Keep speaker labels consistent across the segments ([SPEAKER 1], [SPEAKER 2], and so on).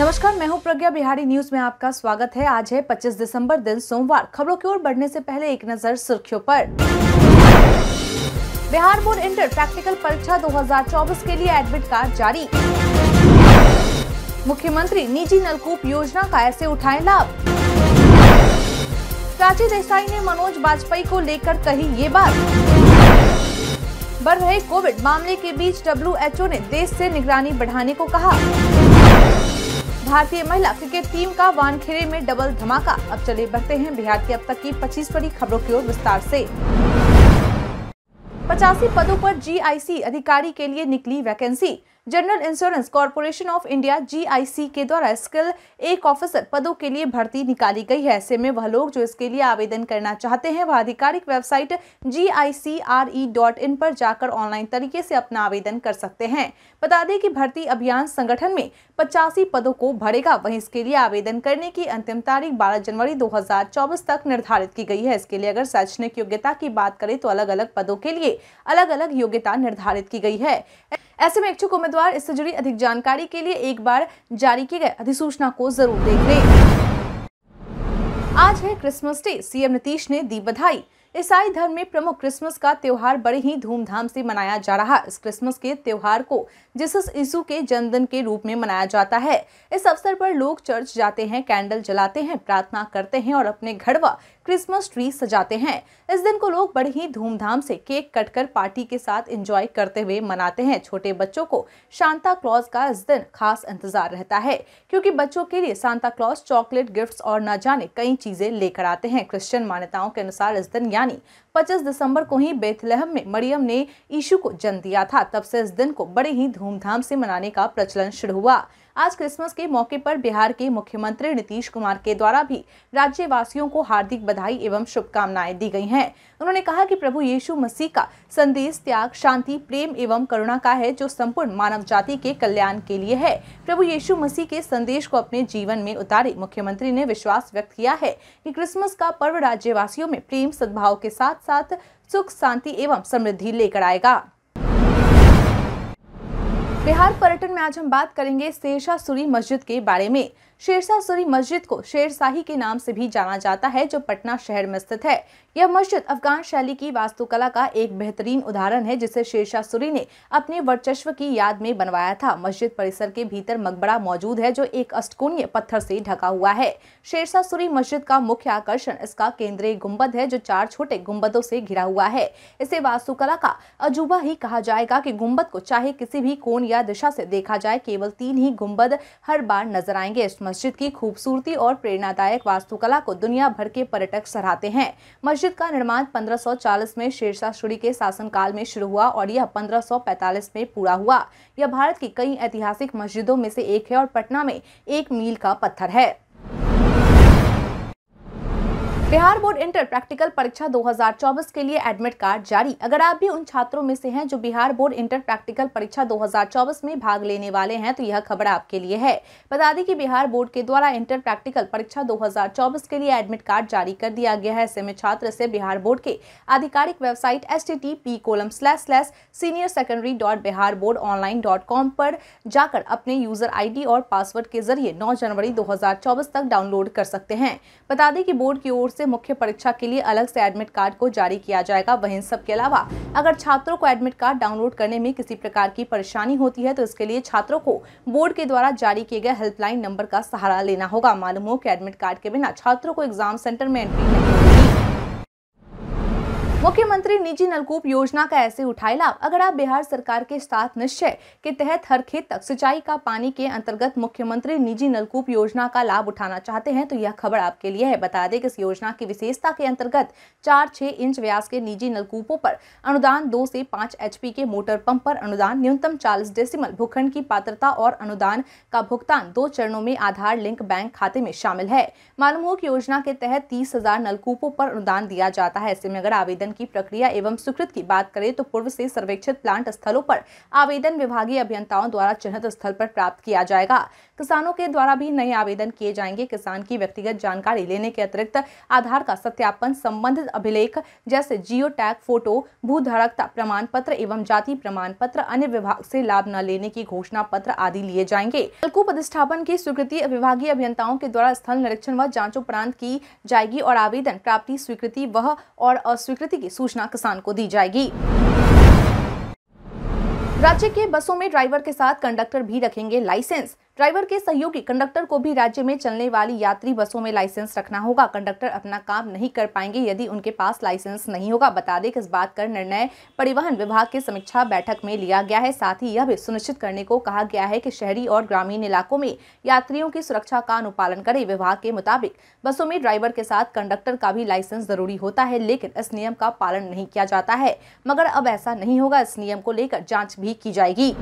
[SPEAKER 1] नमस्कार मैं हूं प्रज्ञा बिहारी न्यूज में आपका स्वागत है आज है 25 दिसंबर दिन सोमवार खबरों की ओर बढ़ने से पहले एक नजर सुर्खियों पर बिहार बोर्ड इंटर प्रैक्टिकल परीक्षा 2024 के लिए एडमिट कार्ड जारी मुख्यमंत्री निजी नलकूप योजना का ऐसे उठाए लाभ प्राची देसाई ने मनोज बाजपेयी को लेकर कही ये बात बढ़ रहे कोविड मामले के बीच डब्ल्यू ने देश से निगरानी बढ़ाने को कहा भारतीय महिला क्रिकेट टीम का वानखेड़े में डबल धमाका अब चले बढ़ते हैं बिहार की अब तक की पच्चीस बड़ी खबरों की ओर विस्तार से पचासी पदों पर जीआईसी अधिकारी के लिए निकली vacancy general insurance corporation of India GIC के द्वारा स्किल एक ऑफिसर पदों के लिए भर्ती निकाली गई है ऐसे में वह लोग जो इसके लिए आवेदन करना चाहते हैं वह आधिकारिक वेबसाइट जी e पर जाकर ऑनलाइन तरीके से अपना आवेदन कर सकते हैं बता दें कि भर्ती अभियान संगठन में पचासी पदों को भरेगा वहीं इसके लिए आवेदन करने की अंतिम तारीख बारह जनवरी दो तक निर्धारित की गई है इसके लिए अगर शैक्षणिक योग्यता की बात करें तो अलग अलग पदों के लिए अलग अलग योग्यता निर्धारित की गई है ऐसे में इच्छुक उम्मीदवार इससे जुड़ी अधिक जानकारी के लिए एक बार जारी किए गए अधिसूचना को जरूर देख लें आज है क्रिसमस डे सीएम नीतीश ने दी बधाई ईसाई धर्म में प्रमुख क्रिसमस का त्योहार बड़े ही धूमधाम से मनाया जा रहा इस क्रिसमस के त्योहार को जिसस ईसु के जन्मदिन के रूप में मनाया जाता है इस अवसर पर लोग चर्च जाते हैं कैंडल जलाते हैं प्रार्थना करते हैं और अपने घर व क्रिसमस ट्री सजाते हैं इस दिन को लोग बड़े ही धूमधाम से केक कटकर पार्टी के साथ एंजॉय करते हुए मनाते हैं छोटे बच्चों को शांता क्लॉज का इस दिन खास इंतजार रहता है क्योंकि बच्चों के लिए सांता क्लॉज चॉकलेट गिफ्ट्स और न जाने कई चीजें लेकर आते हैं क्रिश्चियन मान्यताओं के अनुसार इस दिन यानी 25 दिसंबर को ही बेथलहम में मरियम ने यीशु को जन्म दिया था तब से इस दिन को बड़े ही धूमधाम से मनाने का प्रचलन शुरू हुआ आज क्रिसमस के मौके पर बिहार के मुख्यमंत्री नीतीश कुमार के द्वारा भी राज्यवासियों को हार्दिक बधाई एवं शुभकामनाएं दी गई हैं उन्होंने कहा कि प्रभु यीशु मसीह का संदेश त्याग शांति प्रेम एवं करुणा का है जो संपूर्ण मानव जाति के कल्याण के लिए है प्रभु यीशु मसीह के संदेश को अपने जीवन में उतारे मुख्यमंत्री ने विश्वास व्यक्त किया है कि क्रिसमस का पर्व राज्यवासियों में प्रेम सद्भाव के साथ साथ सुख शांति एवं समृद्धि लेकर आएगा बिहार पर्यटन में आज हम बात करेंगे शेरशाह सूरी मस्जिद के बारे में शेरशाह सूरी मस्जिद को शेरशाही के नाम से भी जाना जाता है जो पटना शहर में स्थित है यह मस्जिद अफगान शैली की वास्तुकला का एक बेहतरीन उदाहरण है जिसे शेरशाह सूरी ने अपने वर्चस्व की याद में बनवाया था मस्जिद परिसर के भीतर मकबरा मौजूद है जो एक अष्टकोणीय पत्थर से ढका हुआ है शेरशाह सूरी मस्जिद का मुख्य आकर्षण इसका केंद्रीय गुम्बद है जो चार छोटे गुम्बदों से घिरा हुआ है इसे वास्तुकला का अजूबा ही कहा जाएगा की गुम्बद को चाहे किसी भी कोण या दिशा से देखा जाए केवल तीन ही गुम्बद हर बार नजर आएंगे इस मस्जिद की खूबसूरती और प्रेरणादायक वास्तुकला को दुनिया भर के पर्यटक सराहते हैं मस्जिद का निर्माण 1540 में शेरशाह सूरी के शासनकाल में शुरू हुआ और यह 1545 में पूरा हुआ यह भारत की कई ऐतिहासिक मस्जिदों में से एक है और पटना में एक मील का पत्थर है बिहार बोर्ड इंटर प्रैक्टिकल परीक्षा 2024 के लिए एडमिट कार्ड जारी अगर आप भी उन छात्रों में से हैं जो बिहार बोर्ड इंटर प्रैक्टिकल परीक्षा 2024 में भाग लेने वाले हैं तो यह खबर आपके लिए है बता दें कि बिहार बोर्ड के द्वारा इंटर प्रैक्टिकल परीक्षा 2024 के लिए एडमिट कार्ड जारी कर दिया गया है ऐसे में छात्र से बिहार बोर्ड के आधिकारिक website S colon slash slash senior secondary dot Bihar board online dot com पर जाकर अपने यूजर आई और पासवर्ड के जरिए नौ जनवरी दो तक डाउनलोड कर सकते हैं बता दें कि बोर्ड की ओर से मुख्य परीक्षा के लिए अलग से एडमिट कार्ड को जारी किया जाएगा वहीं इन सबके अलावा अगर छात्रों को एडमिट कार्ड डाउनलोड करने में किसी प्रकार की परेशानी होती है तो इसके लिए छात्रों को बोर्ड के द्वारा जारी किए गए हेल्पलाइन नंबर का सहारा लेना होगा मालूम हो कि एडमिट कार्ड के बिना छात्रों को एग्जाम सेंटर में एंट्री नहीं होगी मुख्यमंत्री निजी नलकूप योजना का ऐसे उठाए लाभ अगर आप बिहार सरकार के साथ निश्चय के तहत हर खेत तक सिंचाई का पानी के अंतर्गत मुख्यमंत्री निजी नलकूप योजना का लाभ उठाना चाहते हैं तो यह खबर आपके लिए है बता दें कि इस योजना की विशेषता के अंतर्गत चार छह इंच व्यास के निजी नलकूपों पर अनुदान दो से पांच एच के मोटर पंप पर अनुदान न्यूनतम चालीस डेसिमल भूखंड की पात्रता और अनुदान का भुगतान दो चरणों में आधार लिंक बैंक खाते में शामिल है मालूम हो कि योजना के तहत तीस हजार नलकूपों पर अनुदान दिया जाता है ऐसे में अगर आवेदन आवेदन की प्रक्रिया एवं स्वीकृत की बात करें तो पूर्व से सर्वेक्षित प्लांट स्थलों पर आवेदन विभागीय अभियंताओं द्वारा चिन्हित स्थल पर प्राप्त किया जाएगा किसानों के द्वारा भी नए आवेदन किए जाएंगे किसान की व्यक्तिगत जानकारी लेने के अतिरिक्त आधार का सत्यापन संबंधित अभिलेख जैसे जियो टैग फोटो भूधारकता प्रमाण पत्र एवं जाति प्रमाण पत्र अन्य विभाग से लाभ न लेने की घोषणा पत्र आदि लिए जाएंगे नलकूप प्रतिष्ठापन की स्वीकृति विभागीय अभियंताओं के द्वारा स्थल निरीक्षण व उपरांत की जाएगी और आवेदन प्राप्ति स्वीकृति वह और अस्वीकृति की सूचना किसान को दी जाएगी राज्य के बसों में ड्राइवर के साथ कंडक्टर भी रखेंगे लाइसेंस ड्राइवर के सहयोगी कंडक्टर को भी राज्य में चलने वाली यात्री बसों में लाइसेंस रखना होगा कंडक्टर अपना काम नहीं कर पाएंगे यदि उनके पास लाइसेंस नहीं होगा बता दें कि इस बात का निर्णय परिवहन विभाग की समीक्षा बैठक में लिया गया है साथ ही यह भी सुनिश्चित करने को कहा गया है कि शहरी और ग्रामीण इलाकों में यात्रियों की सुरक्षा का अनुपालन करे विभाग के मुताबिक बसों में ड्राइवर के साथ कंडक्टर का भी लाइसेंस जरूरी होता है लेकिन इस नियम का पालन नहीं किया जाता है मगर अब ऐसा नहीं होगा इस नियम को लेकर जाँच भी की जाएगी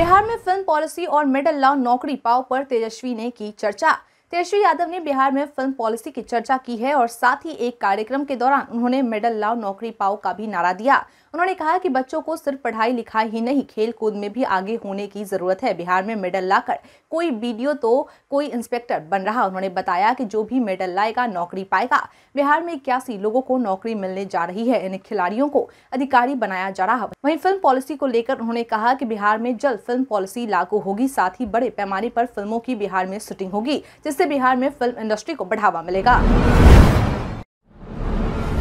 [SPEAKER 1] बिहार में फिल्म पॉलिसी और मेडल लॉ नौकरी पाओ पर तेजस्वी ने की चर्चा तेजस्वी यादव ने बिहार में फिल्म पॉलिसी की चर्चा की है और साथ ही एक कार्यक्रम के दौरान उन्होंने मेडल लॉ नौकरी पाओ का भी नारा दिया उन्होंने कहा कि बच्चों को सिर्फ पढ़ाई लिखाई ही नहीं खेल कूद में भी आगे होने की ज़रूरत है बिहार में मेडल लाकर कोई बीडीओ तो कोई इंस्पेक्टर बन रहा उन्होंने बताया कि जो भी मेडल लाएगा नौकरी पाएगा बिहार में इक्यासी लोगों को नौकरी मिलने जा रही है इन खिलाड़ियों को अधिकारी बनाया जा रहा वही फिल्म पॉलिसी को लेकर उन्होंने कहा की बिहार में जल्द फिल्म पॉलिसी लागू होगी साथ ही बड़े पैमाने पर फिल्मों की बिहार में शूटिंग होगी जिससे बिहार में फिल्म इंडस्ट्री को बढ़ावा मिलेगा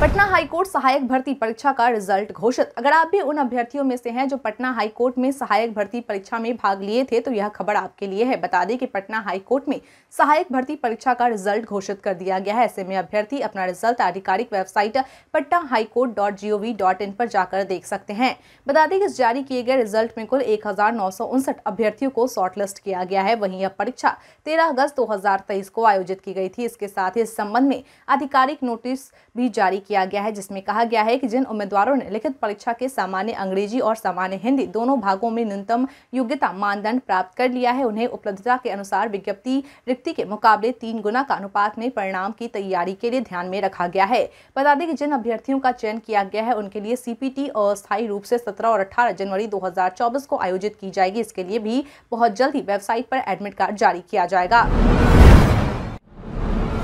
[SPEAKER 1] पटना हाईकोर्ट सहायक भर्ती परीक्षा का रिजल्ट घोषित अगर आप भी उन अभ्यर्थियों में से हैं जो पटना हाईकोर्ट में सहायक भर्ती परीक्षा में भाग लिए थे तो यह खबर आपके लिए है बता दें कि पटना हाईकोर्ट में सहायक भर्ती परीक्षा का रिजल्ट घोषित कर दिया गया है ऐसे में अभ्यर्थी अपना रिजल्ट आधिकारिक website Patna high court dot G O V dot in पर जाकर देख सकते हैं बता दें कि इस जारी किए गए रिजल्ट में कुल एक हजार नौ सौ उनसठ अभ्यर्थियों को शॉर्टलिस्ट किया गया है वहीं यह परीक्षा तेरह अगस्त दो हजार तेईस को आयोजित की गई थी इसके साथ ही इस संबंध में आधिकारिक नोटिस भी जारी किया गया है जिसमें कहा गया है कि जिन उम्मीदवारों ने लिखित परीक्षा के सामान्य अंग्रेजी और सामान्य हिंदी दोनों भागों में न्यूनतम योग्यता मानदंड प्राप्त कर लिया है उन्हें उपलब्धता के अनुसार विज्ञप्ति रिक्ति के मुकाबले तीन गुना का अनुपात में परिणाम की तैयारी के लिए ध्यान में रखा गया है बता दें कि जिन अभ्यर्थियों का चयन किया गया है उनके लिए सीपीटी अस्थायी रूप से सत्रह और अठारह जनवरी दो को आयोजित की जाएगी इसके लिए भी बहुत जल्द ही वेबसाइट पर एडमिट कार्ड जारी किया जाएगा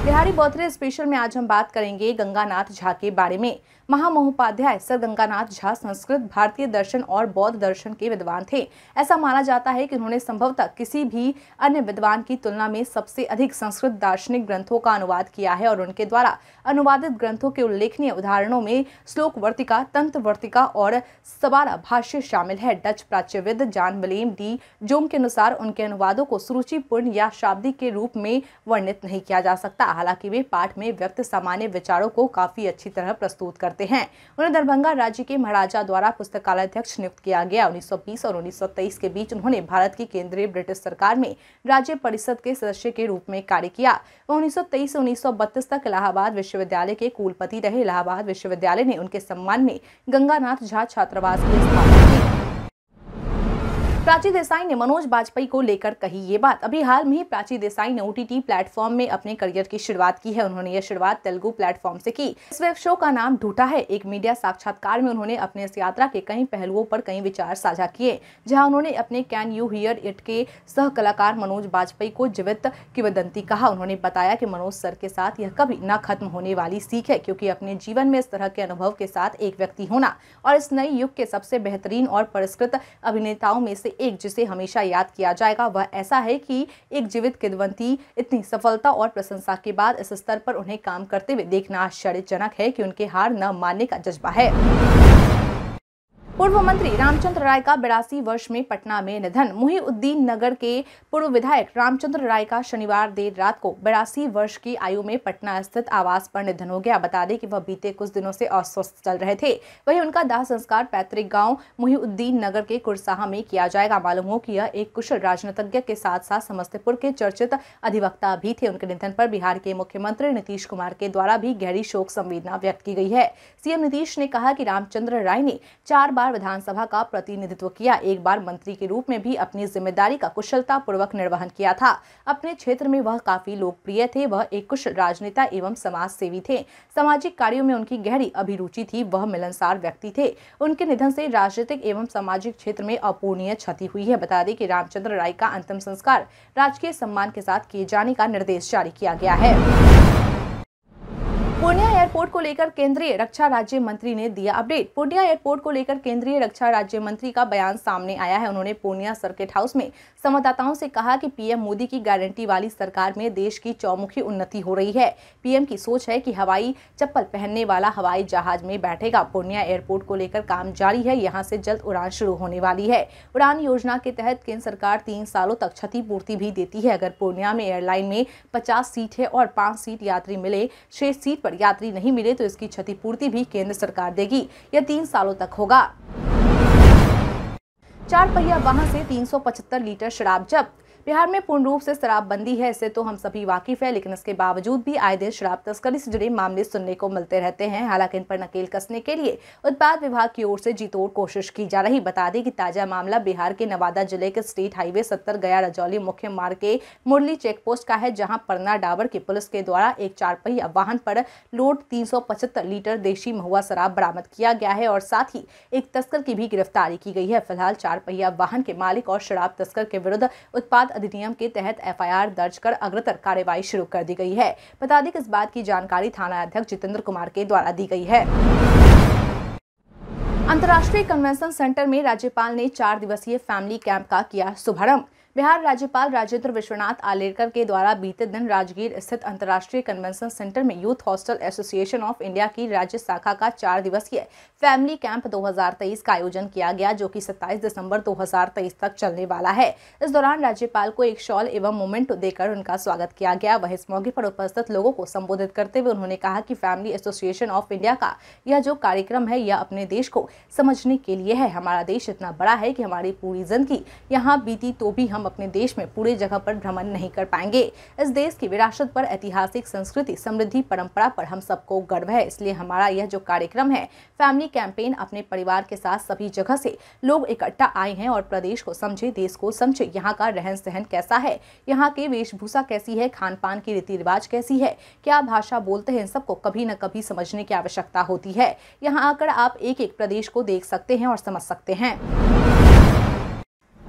[SPEAKER 1] बिहारी बर्थडे स्पेशल में आज हम बात करेंगे गंगानाथ झा के बारे में महामहोपाध्याय सर गंगानाथ झा संस्कृत भारतीय दर्शन और बौद्ध दर्शन के विद्वान थे ऐसा माना जाता है कि उन्होंने संभवतः किसी भी अन्य विद्वान की तुलना में सबसे अधिक संस्कृत दार्शनिक ग्रंथों का अनुवाद किया है और उनके द्वारा अनुवादित ग्रंथों के उल्लेखनीय उदाहरणों में श्लोक वर्तिका तंत्र वर्तिका और सवारा भाष्य शामिल है डच प्राच्यविद जान विलेम डी जोम के अनुसार उनके अनुवादों को सुरुचिपूर्ण या शाब्दी के रूप में वर्णित नहीं किया जा सकता हालांकि वे पाठ में व्यक्त सामान्य विचारों को काफी अच्छी तरह प्रस्तुत करते हैं उन्हें दरभंगा राज्य के महाराजा द्वारा पुस्तकालाध्यक्ष नियुक्त किया गया 1920 और 1923 के बीच उन्होंने भारत की केंद्रीय ब्रिटिश सरकार में राज्य परिषद के सदस्य के रूप में कार्य किया वो उन्नीस उन्नीस तक इलाहाबाद विश्वविद्यालय के कुलपति रहे इलाहाबाद विश्वविद्यालय ने उनके सम्मान में गंगानाथ झा छात्रावास की स्थापना की प्राची देसाई ने मनोज बाजपेयी को लेकर कही ये बात अभी हाल में ही प्राची देसाई ने ओटीटी प्लेटफॉर्म में अपने करियर की शुरुआत की है उन्होंने यह शुरुआत तेलुगु प्लेटफॉर्म से की इस वेब शो का नाम ढूठा है एक मीडिया साक्षात्कार में उन्होंने अपने इस यात्रा के कई पहलुओं पर कई विचार साझा किए जहाँ उन्होंने अपने कैन यू हियर इट के सह कलाकार मनोज बाजपेयी को जीवित किवदंती कहा उन्होंने बताया की मनोज सर के साथ यह कभी न खत्म होने वाली सीख है क्योंकि अपने जीवन में इस तरह के अनुभव के साथ एक व्यक्ति होना और इस नए युग के सबसे बेहतरीन और परिष्कृत अभिनेताओं में से एक जिसे हमेशा याद किया जाएगा वह ऐसा है कि एक जीवित किदवंती इतनी सफलता और प्रशंसा के बाद इस स्तर पर उन्हें काम करते हुए देखना आश्चर्यजनक है कि उनके हार न मानने का जज्बा है पूर्व मंत्री रामचंद्र राय का बिरासी वर्ष में पटना में निधन मुहिउद्दीन नगर के पूर्व विधायक रामचंद्र राय का शनिवार देर रात को बिरासी वर्ष की आयु में पटना स्थित आवास पर निधन हो गया बता दें कि वह बीते कुछ दिनों से अस्वस्थ चल रहे थे वहीं उनका दाह संस्कार पैतृक गांव मुहिउद्दीन नगर के कुरसाहा में किया जाएगा मालूम हो कि यह एक कुशल राजनीतिज्ञ के साथ साथ समस्तीपुर के चर्चित अधिवक्ता भी थे उनके निधन पर बिहार के मुख्यमंत्री नीतीश कुमार के द्वारा भी गहरी शोक संवेदना व्यक्त की गई है सीएम नीतीश ने कहा कि रामचंद्र राय ने चार बार बार विधानसभा का प्रतिनिधित्व किया एक बार मंत्री के रूप में भी अपनी जिम्मेदारी का कुशलता पूर्वक निर्वहन किया था अपने क्षेत्र में वह काफी लोकप्रिय थे वह एक कुशल राजनेता एवं समाज सेवी थे सामाजिक कार्यों में उनकी गहरी अभिरुचि थी वह मिलनसार व्यक्ति थे उनके निधन से राजनीतिक एवं सामाजिक क्षेत्र में अपूर्णीय क्षति हुई है बता दें कि रामचंद्र राय का अंतिम संस्कार राजकीय सम्मान के साथ किए जाने का निर्देश जारी किया गया है पूर्णिया एयरपोर्ट को लेकर केंद्रीय रक्षा राज्य मंत्री ने दिया अपडेट पूर्णिया एयरपोर्ट को लेकर केंद्रीय रक्षा राज्य मंत्री का बयान सामने आया है उन्होंने पूर्णिया सर्किट हाउस में संवाददाताओं से कहा कि पीएम मोदी की गारंटी वाली सरकार में देश की चौमुखी उन्नति हो रही है पीएम की सोच है कि हवाई चप्पल पहनने वाला हवाई जहाज में बैठेगा पूर्णिया एयरपोर्ट को लेकर काम जारी है यहाँ से जल्द उड़ान शुरू होने वाली है उड़ान योजना के तहत केंद्र सरकार तीन सालों तक क्षतिपूर्ति भी देती है अगर पूर्णिया में एयरलाइन में पचास सीट है और पांच सीट यात्री मिले छह सीट पर यात्री नहीं मिले तो इसकी क्षतिपूर्ति भी केंद्र सरकार देगी यह तीन सालों तक होगा चार पहिया वाहन से 375 लीटर शराब जब्त बिहार में पूर्ण रूप से शराबबंदी है इससे तो हम सभी वाकिफ है लेकिन इसके बावजूद भी आए दिन शराब तस्करी से जुड़े मामले सुनने को मिलते रहते हैं हालांकि इन पर नकेल कसने के लिए उत्पाद विभाग की ओर से जीतोड़ कोशिश की जा रही बता दें कि ताजा मामला बिहार के नवादा जिले के स्टेट हाईवे सत्तर गया रजौली मुख्य मार्ग के मुरली चेक पोस्ट का है जहाँ परना डाबर की पुलिस के द्वारा एक चारपहिया वाहन पर लोड तीन लीटर देशी महुआ शराब बरामद किया गया है और साथ ही एक तस्कर की भी गिरफ्तारी की गई है फिलहाल चारपहिया वाहन के मालिक और शराब तस्कर के विरुद्ध उत्पाद अधिनियम के तहत एफआईआर दर्ज कर अग्रतर कार्यवाही शुरू कर दी गई है बता दें इस बात की जानकारी थाना अध्यक्ष जितेंद्र कुमार के द्वारा दी गई है अंतर्राष्ट्रीय कन्वेंशन सेंटर में राज्यपाल ने चार दिवसीय फैमिली कैंप का किया शुभारंभ बिहार राज्यपाल राजेंद्र विश्वनाथ आलेरकर के द्वारा बीते दिन राजगीर स्थित अंतर्राष्ट्रीय कन्वेंशन सेंटर में youth hostel association of India की राज्य शाखा का चार दिवसीय फैमिली कैंप 2023 का आयोजन किया गया जो कि 27 दिसंबर 2023 तक चलने वाला है इस दौरान राज्यपाल को एक शॉल एवं मोमेंट देकर उनका स्वागत किया गया वह इस मौके पर उपस्थित लोगों को संबोधित करते हुए उन्होंने कहा कि फैमिली एसोसिएशन ऑफ इंडिया का यह जो कार्यक्रम है यह अपने देश को समझने के लिए है हमारा देश इतना बड़ा है कि हमारी पूरी जिंदगी यहाँ बीती तो भी हम अपने देश में पूरे जगह पर भ्रमण नहीं कर पाएंगे इस देश की विरासत पर ऐतिहासिक संस्कृति समृद्धि परंपरा पर हम सबको गर्व है इसलिए हमारा यह जो कार्यक्रम है फैमिली कैंपेन अपने परिवार के साथ सभी जगह से लोग इकट्ठा आए हैं और प्रदेश को समझे देश को समझे यहाँ का रहन सहन कैसा है यहाँ की वेशभूषा कैसी है खान पान की रीति रिवाज कैसी है क्या भाषा बोलते हैं इन सबको कभी न कभी समझने की आवश्यकता होती है यहाँ आकर आप एक एक प्रदेश को देख सकते हैं और समझ सकते हैं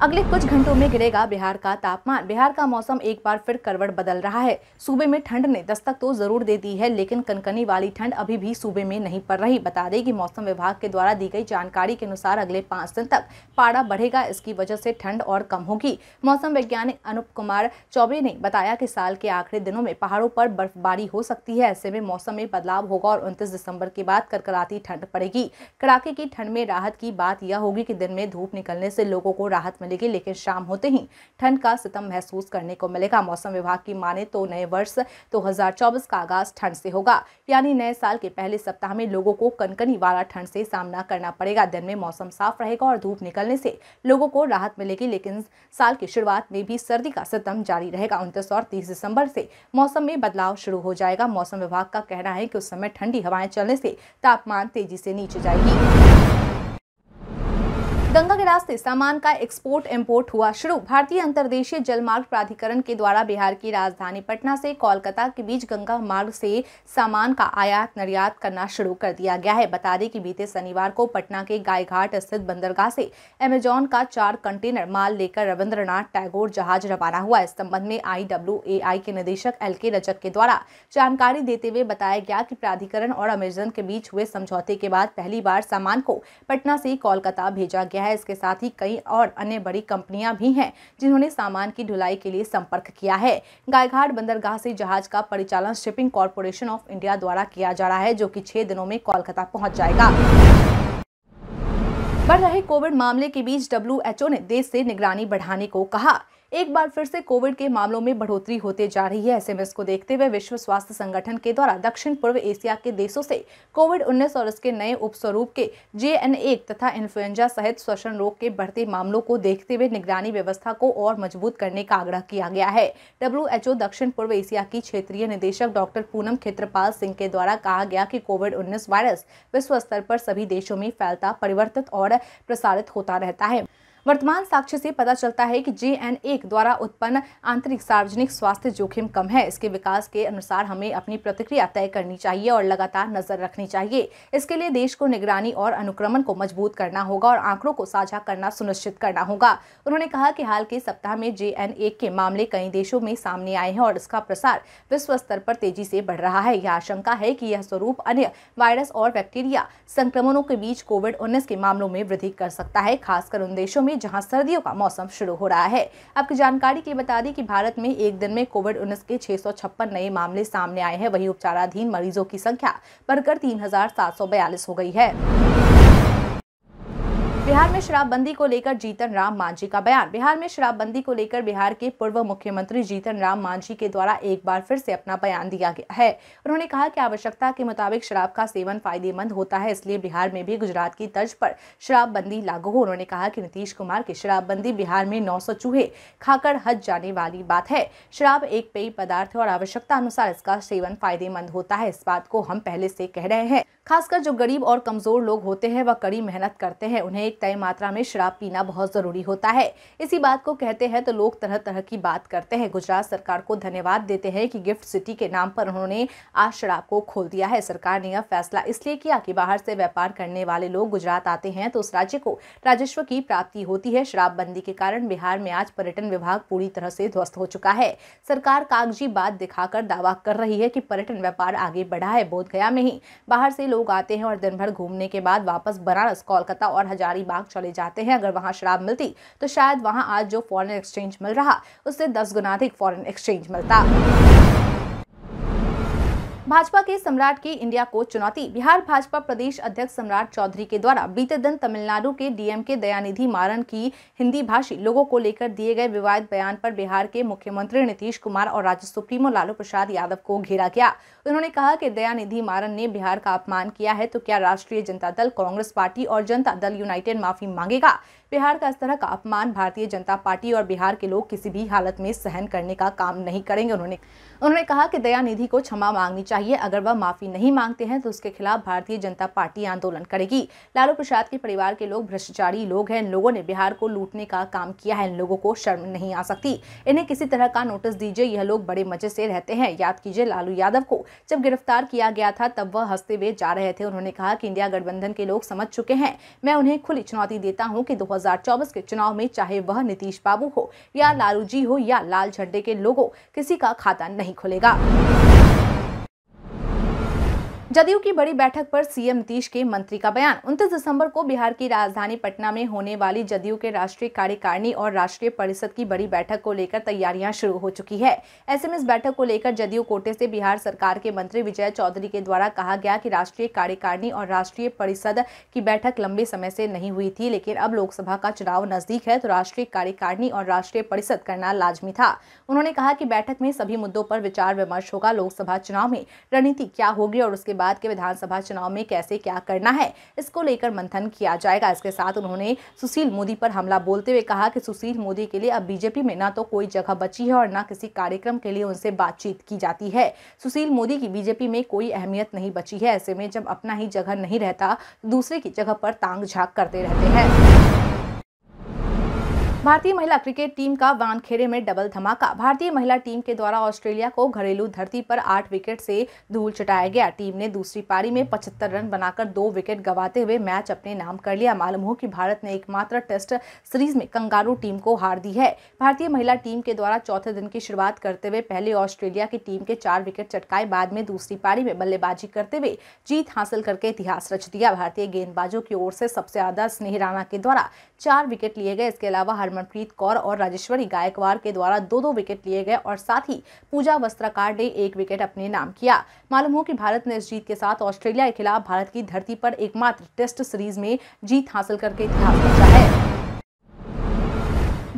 [SPEAKER 1] अगले कुछ घंटों में गिरेगा बिहार का तापमान बिहार का मौसम एक बार फिर करवट बदल रहा है सूबे में ठंड ने दस्तक तो जरूर दे दी है लेकिन कनकनी वाली ठंड अभी भी सूबे में नहीं पड़ रही बता दें कि मौसम विभाग के द्वारा दी गई जानकारी के अनुसार अगले पाँच दिन तक पारा बढ़ेगा इसकी वजह से ठंड और कम होगी मौसम वैज्ञानिक अनुप कुमार चौबे ने बताया कि साल के आखिरी दिनों में पहाड़ों पर बर्फबारी हो सकती है ऐसे में मौसम में बदलाव होगा और उनतीस दिसंबर के बाद करकराती ठंड पड़ेगी कड़ाके की ठंड में राहत की बात यह होगी कि दिन में धूप निकलने से लोगों को राहत मिलेगी लेकिन शाम होते ही ठंड का सितम महसूस करने को मिलेगा मौसम विभाग की माने तो नए वर्ष दो तो का आगाज ठंड से होगा यानी नए साल के पहले सप्ताह में लोगों को कनकनी वाला ठंड से सामना करना पड़ेगा दिन में मौसम साफ रहेगा और धूप निकलने से लोगों को राहत मिलेगी लेकिन साल की शुरुआत में भी सर्दी का सितम जारी रहेगा उनतीस और तीस दिसंबर से मौसम में बदलाव शुरू हो जाएगा मौसम विभाग का कहना है कि उस समय ठंडी हवाएं चलने से तापमान तेजी से नीचे जाएगी गंगा के रास्ते सामान का एक्सपोर्ट इम्पोर्ट हुआ शुरू भारतीय अंतरदेशीय जलमार्ग प्राधिकरण के द्वारा बिहार की राजधानी पटना से कोलकाता के बीच गंगा मार्ग से सामान का आयात निर्यात करना शुरू कर दिया गया है बता दें कि बीते शनिवार को पटना के गायघाट स्थित बंदरगाह से अमेजोन का चार कंटेनर माल लेकर रविन्द्रनाथ टैगोर जहाज रवाना हुआ इस संबंध में आई के निदेशक एल के रजक के द्वारा जानकारी देते हुए बताया गया कि प्राधिकरण और अमेजन के बीच हुए समझौते के बाद पहली बार सामान को पटना से कोलकाता भेजा गया है इसके साथ ही कई और अन्य बड़ी कंपनियां भी हैं जिन्होंने सामान की ढुलाई के लिए संपर्क किया है गायघाट बंदरगाह से जहाज का परिचालन शिपिंग कॉरपोरेशन ऑफ इंडिया द्वारा किया जा रहा है जो की छह दिनों में कोलकाता पहुँच जाएगा बढ़ रहे कोविड मामले के बीच डब्ल्यू ने देश से निगरानी बढ़ाने को कहा एक बार फिर से कोविड के मामलों में बढ़ोतरी होते जा रही है ऐसे में इसको देखते हुए विश्व स्वास्थ्य संगठन के द्वारा दक्षिण पूर्व एशिया के देशों से कोविड 19 और इसके नए उपस्वरूप के जे एन तथा इन्फ्लुएंजा सहित श्वसन रोग के बढ़ते मामलों को देखते हुए निगरानी व्यवस्था को और मजबूत करने का आग्रह किया गया है डब्ल्यू दक्षिण पूर्व एशिया की क्षेत्रीय निदेशक डॉक्टर पूनम खेत्रपाल सिंह के द्वारा कहा गया कि कोविड उन्नीस वायरस विश्व स्तर पर सभी देशों में फैलता परिवर्तित और प्रसारित होता रहता है वर्तमान साक्ष्य से पता चलता है कि जे एन एक द्वारा उत्पन्न आंतरिक सार्वजनिक स्वास्थ्य जोखिम कम है इसके विकास के अनुसार हमें अपनी प्रतिक्रिया तय करनी चाहिए और लगातार नजर रखनी चाहिए इसके लिए देश को निगरानी और अनुक्रमण को मजबूत करना होगा और आंकड़ों को साझा करना सुनिश्चित करना होगा उन्होंने कहा कि हाल के सप्ताह में जे एन एक के मामले कई देशों में सामने आए हैं और इसका प्रसार विश्व स्तर पर तेजी से बढ़ रहा है यह आशंका है कि यह स्वरूप अन्य वायरस और बैक्टीरिया संक्रमणों के बीच कोविड उन्नीस के मामलों में वृद्धि कर सकता है खासकर उन देशों में में जहां सर्दियों का मौसम शुरू हो रहा है आपकी जानकारी के लिए बता दें कि भारत में एक दिन में कोविड उन्नीस के छह नए मामले सामने आए हैं वही उपचाराधीन मरीजों की संख्या बढ़कर तीन हो गई है बिहार में शराबबंदी को लेकर जीतन राम मांझी का बयान बिहार में शराबबंदी को लेकर बिहार के पूर्व मुख्यमंत्री जीतन राम मांझी के द्वारा एक बार फिर से अपना बयान दिया गया है उन्होंने कहा कि आवश्यकता के मुताबिक शराब का सेवन फायदेमंद होता है इसलिए बिहार में भी गुजरात की तर्ज पर शराबबंदी लागू हो उन्होंने कहा कि नीतीश कुमार की शराबबंदी बिहार में नौ चूहे खाकर हज जाने वाली बात है शराब एक पेय पदार्थ है और आवश्यकता अनुसार इसका सेवन फायदेमंद होता है इस बात को हम पहले से कह रहे हैं खासकर जो गरीब और कमजोर लोग होते हैं वह कड़ी मेहनत करते हैं उन्हें एक तय मात्रा में शराब पीना बहुत ज़रूरी होता है इसी बात को कहते हैं तो लोग तरह तरह की बात करते हैं गुजरात सरकार को धन्यवाद देते हैं कि गिफ्ट सिटी के नाम पर उन्होंने आज शराब को खोल दिया है सरकार ने यह फैसला इसलिए किया कि बाहर से व्यापार करने वाले लोग गुजरात आते हैं तो उस राज्य को राजस्व की प्राप्ति होती है शराबबंदी के कारण बिहार में आज पर्यटन विभाग पूरी तरह से ध्वस्त हो चुका है सरकार कागजी बात दिखाकर दावा कर रही है कि पर्यटन व्यापार आगे बढ़ा है बोधगया में ही बाहर से लोग आते हैं और दिन भर घूमने के बाद वापस बनारस कोलकाता और हजारी बाग चले जाते हैं अगर वहाँ शराब मिलती तो शायद वहाँ आज जो फॉरेन एक्सचेंज मिल रहा उससे दस गुना अधिक फॉरेन एक्सचेंज मिलता भाजपा के सम्राट की इंडिया को चुनौती बिहार भाजपा प्रदेश अध्यक्ष सम्राट चौधरी के द्वारा बीते दिन तमिलनाडु के डीएम के दयानिधि मारन की हिंदी भाषी लोगों को लेकर दिए गए विवाद बयान पर बिहार के मुख्यमंत्री नीतीश कुमार और राज्य सुप्रीमो लालू प्रसाद यादव को घेरा गया उन्होंने कहा की दयानिधि मारन ने बिहार का अपमान किया है तो क्या राष्ट्रीय जनता दल कांग्रेस पार्टी और जनता दल यूनाइटेड माफी मांगेगा बिहार का इस तरह का अपमान भारतीय जनता पार्टी और बिहार के लोग किसी भी हालत में सहन करने का काम नहीं करेंगे उन्होंने उन्होंने कहा कि दयानिधि को क्षमा मांगनी चाहिए अगर वह माफी नहीं मांगते हैं तो उसके खिलाफ भारतीय जनता पार्टी आंदोलन करेगी लालू प्रसाद के परिवार के लोग भ्रष्टाचारी लोग हैं इन लोगों ने बिहार को लूटने का काम किया है इन लोगों को शर्म नहीं आ सकती इन्हें किसी तरह का नोटिस दीजिए यह लोग बड़े मजे से रहते हैं याद कीजिए लालू यादव को जब गिरफ्तार किया गया था तब वह हंसते हुए जा रहे थे उन्होंने कहा कि इंडिया गठबंधन के लोग समझ चुके हैं मैं उन्हें खुली चुनौती देता हूँ कि दो के चुनाव में चाहे वह नीतीश बाबू हो या लालू जी हो या लाल झंडे के लोगों किसी का खाता नहीं नहीं खुलेगा जदयू की बड़ी बैठक पर सीएम नीतीश के मंत्री का बयान 29 दिसंबर को बिहार की राजधानी पटना में होने वाली जदयू के राष्ट्रीय कार्यकारिणी और राष्ट्रीय परिषद की बड़ी बैठक को लेकर तैयारियां शुरू हो चुकी है ऐसे में इस बैठक को लेकर जदयू कोटे से बिहार सरकार के मंत्री विजय चौधरी के द्वारा कहा गया की राष्ट्रीय कार्यकारिणी और राष्ट्रीय परिषद की बैठक लंबे समय से नहीं हुई थी लेकिन अब लोकसभा का चुनाव नजदीक है तो राष्ट्रीय कार्यकारिणी और राष्ट्रीय परिषद करना लाजमी था उन्होंने कहा की बैठक में सभी मुद्दों पर विचार विमर्श होगा लोकसभा चुनाव में रणनीति क्या होगी और उसके बाद बाद के विधानसभा चुनाव में कैसे क्या करना है इसको लेकर मंथन किया जाएगा इसके साथ उन्होंने सुशील मोदी पर हमला बोलते हुए कहा कि सुशील मोदी के लिए अब बीजेपी में ना तो कोई जगह बची है और ना किसी कार्यक्रम के लिए उनसे बातचीत की जाती है सुशील मोदी की बीजेपी में कोई अहमियत नहीं बची है ऐसे में जब अपना ही जगह नहीं रहता दूसरे की जगह पर तांग झाक करते रहते हैं भारतीय महिला क्रिकेट टीम का वानखेड़े में डबल धमाका भारतीय महिला टीम के द्वारा ऑस्ट्रेलिया को घरेलू धरती पर आठ विकेट से धूल चटाया गया टीम ने दूसरी पारी में 75 रन बनाकर दो विकेट गवाते हुए मैच अपने नाम कर लिया मालूम हो कि भारत ने एकमात्र टेस्ट सीरीज में कंगारू टीम को हार दी है भारतीय महिला टीम के द्वारा चौथे दिन की शुरुआत करते हुए पहले ऑस्ट्रेलिया की टीम के चार विकेट चटकाए बाद में दूसरी पारी में बल्लेबाजी करते हुए जीत हासिल करके इतिहास रच दिया भारतीय गेंदबाजों की ओर से सबसे ज्यादा स्नेह राणा के द्वारा चार विकेट लिए गए इसके अलावा हर हरमनप्रीत कौर और राजेश्वरी गायकवाड़ के द्वारा दो दो विकेट लिए गए और साथ ही पूजा वस्त्राकार ने एक विकेट अपने नाम किया मालूम हो कि भारत ने इस जीत के साथ ऑस्ट्रेलिया के खिलाफ भारत की धरती पर एकमात्र टेस्ट सीरीज में जीत हासिल करके इतिहास रचा है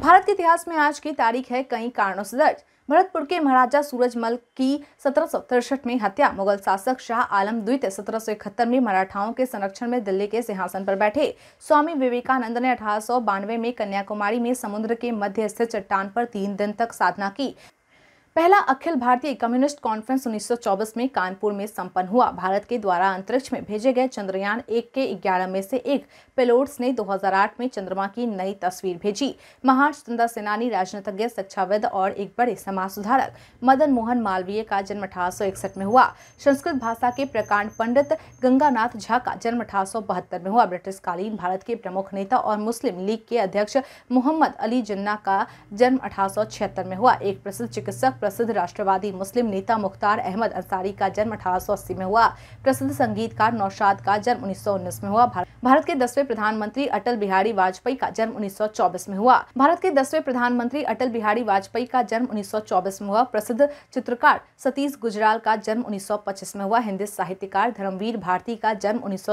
[SPEAKER 1] भारत के इतिहास में आज की तारीख है कई कारणों से दर्ज भरतपुर के महाराजा सूरजमल की सत्रह में हत्या मुगल शासक शाह आलम द्वितीय सत्रह में मराठाओं के संरक्षण में दिल्ली के सिंहासन पर बैठे स्वामी विवेकानंद ने अठारह में कन्याकुमारी में समुद्र के मध्य स्थित चट्टान पर तीन दिन तक साधना की पहला अखिल भारतीय कम्युनिस्ट कॉन्फ्रेंस 1924 में कानपुर में संपन्न हुआ भारत के द्वारा अंतरिक्ष में भेजे गए चंद्रयान एक के ग्यारह में से एक पेलोड्स ने 2008 में चंद्रमा की नई तस्वीर भेजी महान स्वतंत्रता सेनानी राजनीतिज्ञ शिक्षाविद और एक बड़े समाज सुधारक मदन मोहन मालवीय का जन्म अठारह में हुआ संस्कृत भाषा के प्रकांड पंडित गंगानाथ झा का जन्म अठारह में हुआ ब्रिटिश कालीन भारत के प्रमुख नेता और मुस्लिम लीग के अध्यक्ष मोहम्मद अली जिन्ना का जन्म अठारह में हुआ एक प्रसिद्ध चिकित्सक प्रसिद्ध राष्ट्रवादी मुस्लिम नेता मुख्तार अहमद अंसारी का जन्म अठारह में हुआ प्रसिद्ध संगीतकार नौशाद का जन्म उन्नीस में हुआ भारत के दसवें प्रधानमंत्री अटल बिहारी वाजपेयी का जन्म उन्नीस में हुआ भारत के दसवें प्रधानमंत्री अटल बिहारी वाजपेयी का जन्म उन्नीस में हुआ प्रसिद्ध चित्रकार सतीश गुजराल का जन्म उन्नीस में हुआ हिंदी साहित्यकार धर्मवीर भारती का जन्म उन्नीस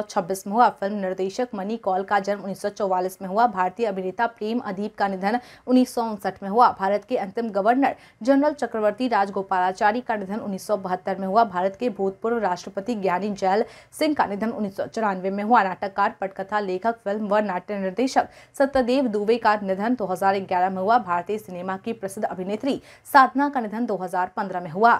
[SPEAKER 1] में हुआ फिल्म निर्देशक मनी कौल का जन्म उन्नीस में हुआ भारतीय अभिनेता प्रेम अदीप का निधन उन्नीस में हुआ भारत के अंतिम गवर्नर जनरल चक्रवर्ती चक्रवर्ती राजगोपालाचारी का निधन उन्नीस में हुआ भारत के भूतपूर्व राष्ट्रपति ज्ञानी जैल सिंह का निधन उन्नीस में हुआ नाटककार पटकथा लेखक फिल्म व नाट्य निर्देशक सत्यदेव दुबे का निधन दो में हुआ भारतीय सिनेमा की प्रसिद्ध अभिनेत्री साधना का निधन दो में हुआ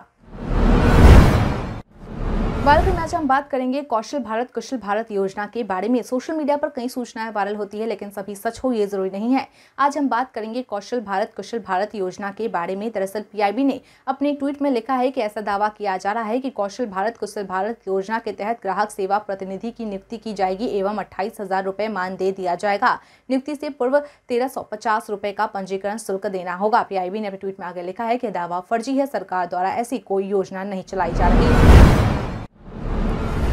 [SPEAKER 1] में आज हम बात करेंगे कौशल भारत कुशल भारत योजना के बारे में सोशल मीडिया पर कई सूचनाएं वायरल होती है लेकिन सभी सच हो ये जरूरी नहीं है आज हम बात करेंगे कौशल भारत कुशल भारत योजना के बारे में दरअसल पीआईबी ने अपने ट्वीट में लिखा है कि ऐसा दावा किया जा रहा है कि कौशल भारत कुशल भारत योजना के तहत ग्राहक सेवा प्रतिनिधि की नियुक्ति की जाएगी एवं अट्ठाईस हजार मान दे दिया जाएगा नियुक्ति से पूर्व तेरह सौ पचास का पंजीकरण शुल्क देना होगा पीआईबी ने अपने ट्वीट में आगे लिखा है कि दावा फर्जी है सरकार द्वारा ऐसी कोई योजना नहीं चलाई जा रही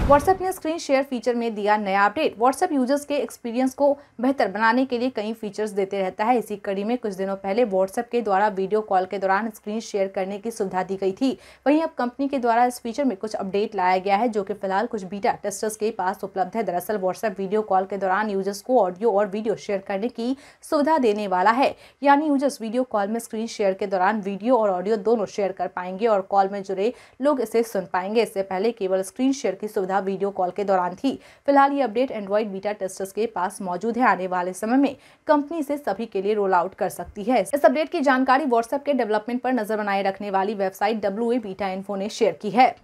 [SPEAKER 1] व्हाट्सएप ने स्क्रीन शेयर फीचर में दिया नया अपडेट व्हाट्सएप यूजर्स के एक्सपीरियंस को बेहतर बनाने के लिए कई फीचर्स देते रहता है इसी कड़ी में कुछ दिनों पहले व्हाट्सएप के द्वारा वीडियो कॉल के दौरान स्क्रीन शेयर करने की सुविधा दी गई थी वहीं अब कंपनी के द्वारा इस फीचर में कुछ अपडेट लाया गया है जो कि फिलहाल कुछ बीटा टेस्टर्स के पास उपलब्ध है दरअसल व्हाट्सएप वीडियो कॉल के दौरान यूजर्स को ऑडियो और वीडियो शेयर करने की सुविधा देने वाला है यानी यूजर्स वीडियो कॉल में स्क्रीन शेयर के दौरान वीडियो और ऑडियो दोनों शेयर कर पाएंगे और कॉल में जुड़े लोग इसे सुन पाएंगे इससे पहले केवल स्क्रीन शेयर की सुविधा आधा वीडियो कॉल के दौरान थी फिलहाल ये अपडेट एंड्रॉयड बीटा टेस्टर्स के पास मौजूद है आने वाले समय में कंपनी से सभी के लिए रोल आउट कर सकती है इस अपडेट की जानकारी व्हाट्सएप के डेवलपमेंट पर नजर बनाए रखने वाली वेबसाइट डब्ल्यू बीटा इन्फो ने शेयर की है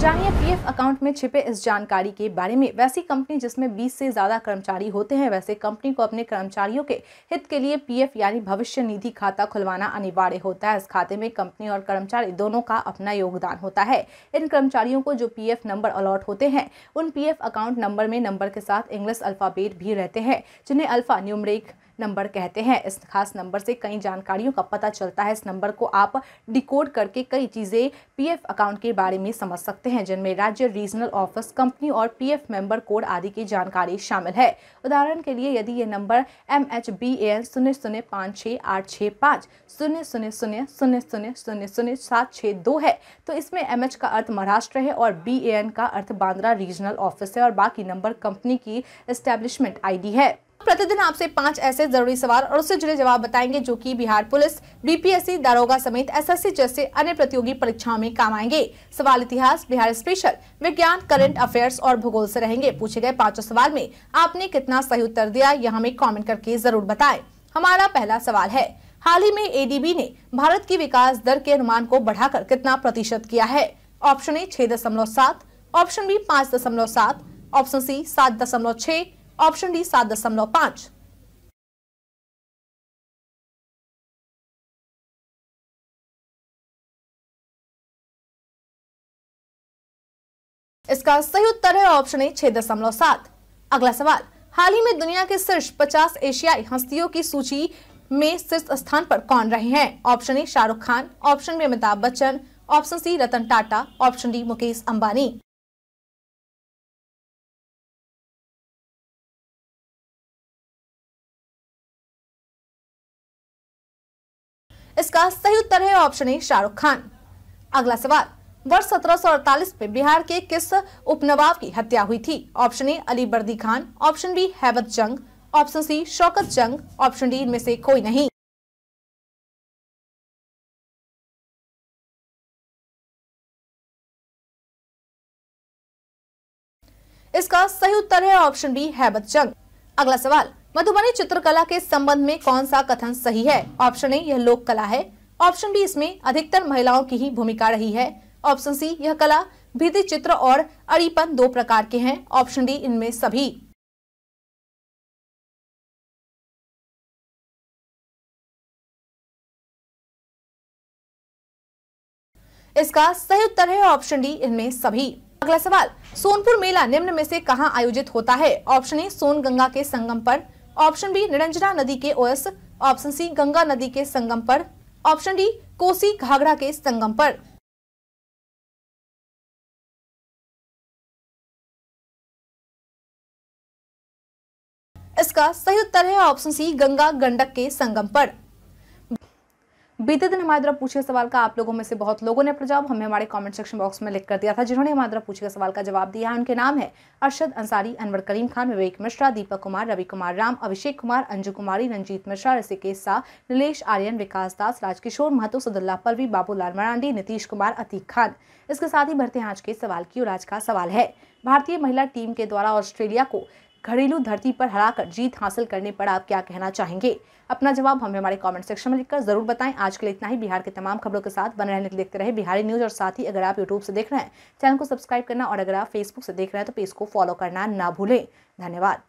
[SPEAKER 1] जानिए पीएफ अकाउंट में छिपे इस जानकारी के बारे में वैसी कंपनी जिसमें 20 से ज़्यादा कर्मचारी होते हैं वैसे कंपनी को अपने कर्मचारियों के हित के लिए पीएफ यानी भविष्य निधि खाता खुलवाना अनिवार्य होता है इस खाते में कंपनी और कर्मचारी दोनों का अपना योगदान होता है इन कर्मचारियों को जो पी नंबर अलॉट होते हैं उन पी अकाउंट नंबर में नंबर के साथ इंग्लिश अल्फ़ाबेट भी रहते हैं जिन्हें अल्फ़ा न्यूमरिक नंबर कहते हैं इस खास नंबर से कई जानकारियों का पता चलता है इस नंबर को आप डिकोड करके कई चीज़ें पीएफ अकाउंट के बारे में समझ सकते हैं जिनमें राज्य रीजनल ऑफिस कंपनी और पीएफ मेंबर कोड आदि की जानकारी शामिल है उदाहरण के लिए यदि ये number M H B A N शून्य शून्य पाँच छः आठ छः पाँच शून्य शून्य शून्य शून्य शून्य शून्य शून्य सात छः दो है तो इसमें एम एच का अर्थ महाराष्ट्र है और बी ए एन का अर्थ बांद्रा रीजनल ऑफिस है और बाकी नंबर कंपनी की इस्टेब्लिशमेंट आईडी है प्रतिदिन आपसे पांच ऐसे जरूरी सवाल और उससे जुड़े जवाब बताएंगे जो कि बिहार पुलिस बीपीएससी दारोगा समेत एसएससी जैसे अन्य प्रतियोगी परीक्षाओं में काम आएंगे सवाल इतिहास बिहार स्पेशल विज्ञान करंट अफेयर्स और भूगोल से रहेंगे पूछे गए पांचों सवाल में आपने कितना सही उत्तर दिया यह हमें कॉमेंट करके जरूर बताए हमारा पहला सवाल है हाल ही में ए ने भारत की विकास दर के अनुमान को बढ़ाकर कितना प्रतिशत किया है ऑप्शन ए छह दशमलव सात ऑप्शन बी पाँच दशमलव सात ऑप्शन सी सात दशमलव छह ऑप्शन डी सात दशमलव पांच इसका सही उत्तर है ऑप्शन ए छह दशमलव सात अगला सवाल हाल ही में दुनिया के शीर्ष पचास एशियाई हस्तियों की सूची में शीर्ष स्थान पर कौन रहे हैं option A Shahrukh Khan option B Amitabh Bachchan option C Ratan Tata option D Mukesh Ambani इसका सही उत्तर है ऑप्शन ए शाहरुख खान अगला सवाल वर्ष सत्रह में बिहार के किस उपनवाब की हत्या हुई थी option A Ali Vardi Khan option B Haibat Jung option सी शौकत जंग ऑप्शन डी इनमें से कोई नहीं इसका सही उत्तर है ऑप्शन बी हैबत जंग अगला सवाल मधुबनी चित्रकला के संबंध में कौन सा कथन सही है ऑप्शन ए यह लोक कला है ऑप्शन बी इसमें अधिकतर महिलाओं की ही भूमिका रही है ऑप्शन सी यह कला भित्ति चित्र और अड़ीपन दो प्रकार के हैं ऑप्शन डी इनमें सभी इसका सही उत्तर है ऑप्शन डी इनमें सभी अगला सवाल सोनपुर मेला निम्न में से कहाँ आयोजित होता है ऑप्शन ए सोन गंगा के संगम पर ऑप्शन बी निरंजना नदी के ओएस ऑप्शन सी गंगा नदी के संगम पर ऑप्शन डी कोसी घाघरा के संगम पर इसका सही उत्तर है ऑप्शन सी गंगा गंडक के संगम पर बीते दिन हमारे द्वारा पूछे सवाल का आप लोगों में से बहुत लोगों ने अपना जवाब हमें हमारे कमेंट सेक्शन बॉक्स में लिख कर दिया था जिन्होंने हमारे द्वारा पूछे सवाल का जवाब दिया है उनके नाम है अरशद अंसारी अनवर करीम खान विवेक मिश्रा दीपक कुमार रवि कुमार राम अभिषेक कुमार अंजू कुमारी रंजीत मिश्रा ऋषिकेश शाह नीलेश आर्यन विकास दास राजकिशोर महतो सदुल्ला पलवी बाबूलाल मरांडी नीतीश कुमार अतीक खान इसके साथ ही भरते हैं आज के सवाल की और आज का सवाल है भारतीय महिला टीम के द्वारा ऑस्ट्रेलिया को घरेलू धरती पर हराकर जीत हासिल करने पर आप क्या कहना चाहेंगे अपना जवाब हमें हमारे कमेंट सेक्शन में लिखकर जरूर बताएं आज के लिए इतना ही बिहार के तमाम खबरों के साथ बने रहने के देखते रहे बिहारी न्यूज और साथ ही अगर आप यूट्यूब से देख रहे हैं चैनल को सब्सक्राइब करना और अगर आप फेसबुक से देख रहे हैं तो पेज को फॉलो करना ना भूलें धन्यवाद